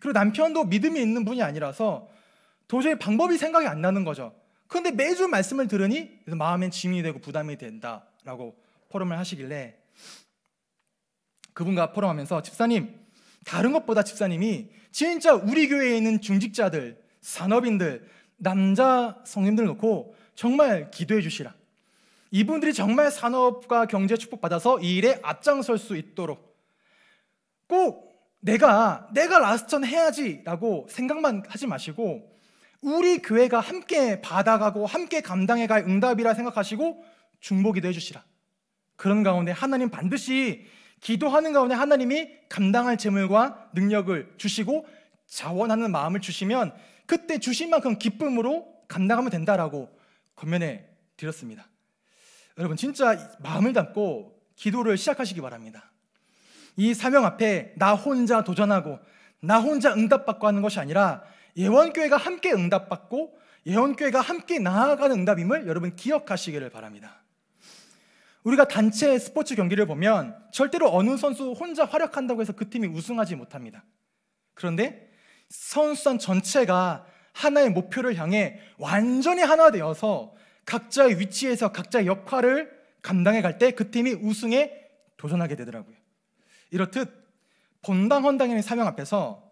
그리고 남편도 믿음이 있는 분이 아니라서 도저히 방법이 생각이 안 나는 거죠. 그런데 매주 말씀을 들으니 마음엔 짐이 되고 부담이 된다라고 포럼을 하시길래 그분과 포럼하면서 집사님 다른 것보다 집사님이 진짜 우리 교회에 있는 중직자들, 산업인들, 남자 성님들 놓고 정말 기도해 주시라. 이분들이 정말 산업과 경제 축복받아서 이 일에 앞장설 수 있도록 꼭 내가 내가 라스천 해야지라고 생각만 하지 마시고 우리 교회가 함께 받아가고 함께 감당해 갈 응답이라 생각하시고 중보기도 해주시라. 그런 가운데 하나님 반드시 기도하는 가운데 하나님이 감당할 재물과 능력을 주시고 자원하는 마음을 주시면 그때 주신 만큼 기쁨으로 감당하면 된다라고 권면해 드렸습니다. 여러분 진짜 마음을 담고 기도를 시작하시기 바랍니다. 이 사명 앞에 나 혼자 도전하고 나 혼자 응답받고 하는 것이 아니라 예원교회가 함께 응답받고 예원교회가 함께 나아가는 응답임을 여러분 기억하시기를 바랍니다. 우리가 단체 스포츠 경기를 보면 절대로 어느 선수 혼자 활약한다고 해서 그 팀이 우승하지 못합니다. 그런데 선수단 전체가 하나의 목표를 향해 완전히 하나 되어서 각자의 위치에서 각자의 역할을 감당해 갈 때 그 팀이 우승에 도전하게 되더라고요. 이렇듯 본당 헌당의 사명 앞에서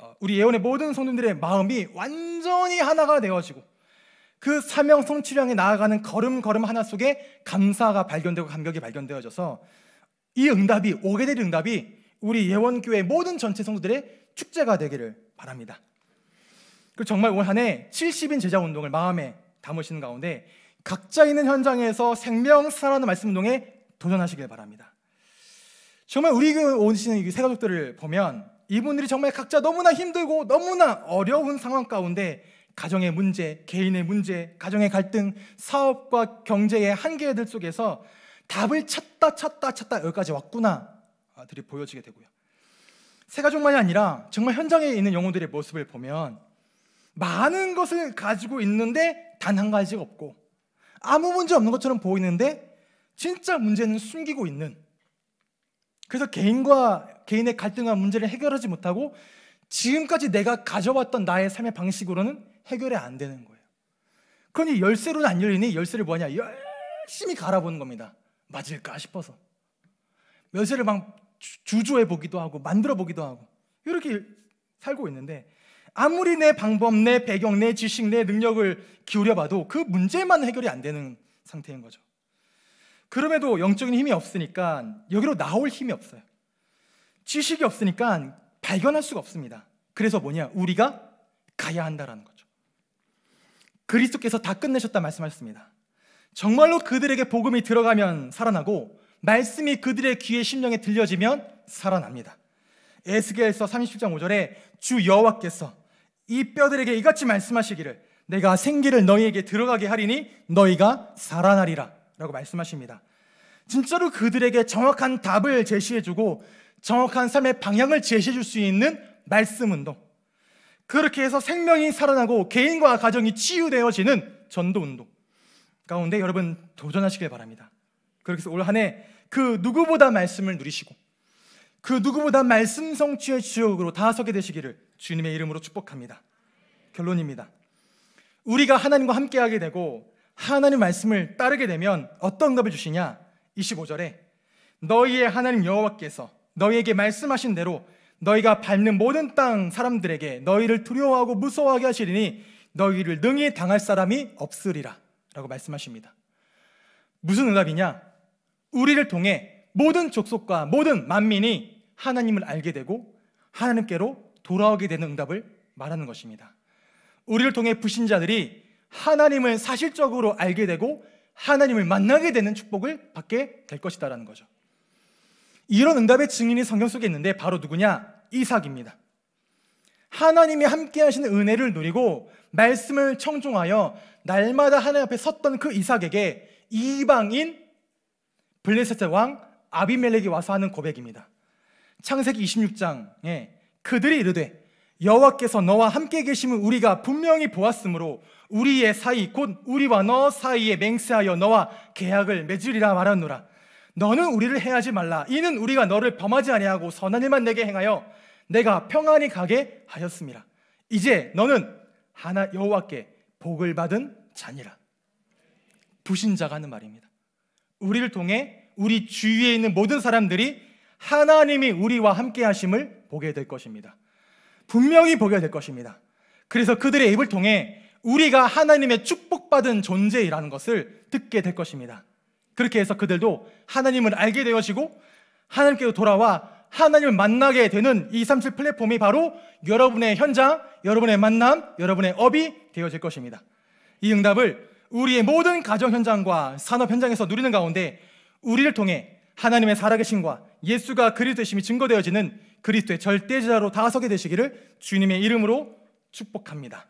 어, 우리 예언의 모든 성도들의 마음이 완전히 하나가 되어지고 그 사명 성취량에 나아가는 걸음걸음 하나 속에 감사가 발견되고 감격이 발견되어져서 이 응답이 오게 될 응답이 우리 예원교회 모든 전체 성도들의 축제가 되기를 바랍니다. 그리고 정말 올한해 70인 제자 운동을 마음에 담으시는 가운데 각자 있는 현장에서 생명 살아나는 말씀 운동에 도전하시길 바랍니다. 정말 우리 교회 오시는 이 새가족들을 보면 이분들이 정말 각자 너무나 힘들고 너무나 어려운 상황 가운데 가정의 문제, 개인의 문제, 가정의 갈등, 사업과 경제의 한계들 속에서 답을 찾다 찾다 찾다 여기까지 왔구나들이 아, 보여지게 되고요. 세 가족만이 아니라 정말 현장에 있는 영혼들의 모습을 보면 많은 것을 가지고 있는데 단 한 가지가 없고 아무 문제 없는 것처럼 보이는데 진짜 문제는 숨기고 있는 그래서 개인과 개인의 갈등과 문제를 해결하지 못하고 지금까지 내가 가져왔던 나의 삶의 방식으로는 해결이 안 되는 거예요. 그러니 열쇠로는 안 열리니 열쇠를 뭐하냐? 열심히 갈아보는 겁니다. 맞을까 싶어서. 열쇠를 막 주조해 보기도 하고 만들어 보기도 하고 이렇게 살고 있는데 아무리 내 방법, 내 배경, 내 지식, 내 능력을 기울여 봐도 그 문제만 해결이 안 되는 상태인 거죠. 그럼에도 영적인 힘이 없으니까 여기로 나올 힘이 없어요. 지식이 없으니까 발견할 수가 없습니다. 그래서 뭐냐? 우리가 가야 한다라는 거죠. 그리스도께서 다 끝내셨다 말씀하셨습니다. 정말로 그들에게 복음이 들어가면 살아나고 말씀이 그들의 귀에 심령에 들려지면 살아납니다. 에스겔서 37장 5절에 주 여호와께서 이 뼈들에게 이같이 말씀하시기를 내가 생기를 너희에게 들어가게 하리니 너희가 살아나리라 라고 말씀하십니다. 진짜로 그들에게 정확한 답을 제시해주고 정확한 삶의 방향을 제시해줄 수 있는 말씀 운동. 그렇게 해서 생명이 살아나고 개인과 가정이 치유되어지는 전도 운동 가운데 여러분 도전하시길 바랍니다. 그렇게 해서 올한해그 누구보다 말씀을 누리시고 그 누구보다 말씀 성취의 주역으로 다서게 되시기를 주님의 이름으로 축복합니다. 결론입니다. 우리가 하나님과 함께하게 되고 하나님 말씀을 따르게 되면 어떤 응답을 주시냐? 25절에 너희의 하나님 여호와께서 너희에게 말씀하신 대로 너희가 밟는 모든 땅 사람들에게 너희를 두려워하고 무서워하게 하시리니 너희를 능히 당할 사람이 없으리라 라고 말씀하십니다. 무슨 응답이냐? 우리를 통해 모든 족속과 모든 만민이 하나님을 알게 되고 하나님께로 돌아오게 되는 응답을 말하는 것입니다. 우리를 통해 부신자들이 하나님을 사실적으로 알게 되고 하나님을 만나게 되는 축복을 받게 될 것이다라는 거죠. 이런 응답의 증인이 성경 속에 있는데 바로 누구냐? 이삭입니다. 하나님이 함께 하시는 은혜를 누리고 말씀을 청종하여 날마다 하나님 앞에 섰던 그 이삭에게 이방인 블레셋의 왕 아비멜렉이 와서 하는 고백입니다. 창세기 26장에 그들이 이르되 여호와께서 너와 함께 계심을 우리가 분명히 보았으므로 우리의 사이 곧 우리와 너 사이에 맹세하여 너와 계약을 맺으리라 말하노라 너는 우리를 해하지 말라 이는 우리가 너를 범하지 아니하고 선한 일만 내게 행하여 내가 평안히 가게 하였습니다 이제 너는 하나 여호와께 복을 받은 자니라 부신자가 하는 말입니다 우리를 통해 우리 주위에 있는 모든 사람들이 하나님이 우리와 함께 하심을 보게 될 것입니다 분명히 보게 될 것입니다. 그래서 그들의 입을 통해 우리가 하나님의 축복받은 존재라는 것을 듣게 될 것입니다. 그렇게 해서 그들도 하나님을 알게 되어지고 하나님께로 돌아와 하나님을 만나게 되는 237 플랫폼이 바로 여러분의 현장, 여러분의 만남, 여러분의 업이 되어질 것입니다. 이 응답을 우리의 모든 가정 현장과 산업 현장에서 누리는 가운데 우리를 통해 하나님의 살아계신과 예수가 그리스도심이 증거되어지는 그리스도의 절대자로 다가서게 되시기를 주님의 이름으로 축복합니다.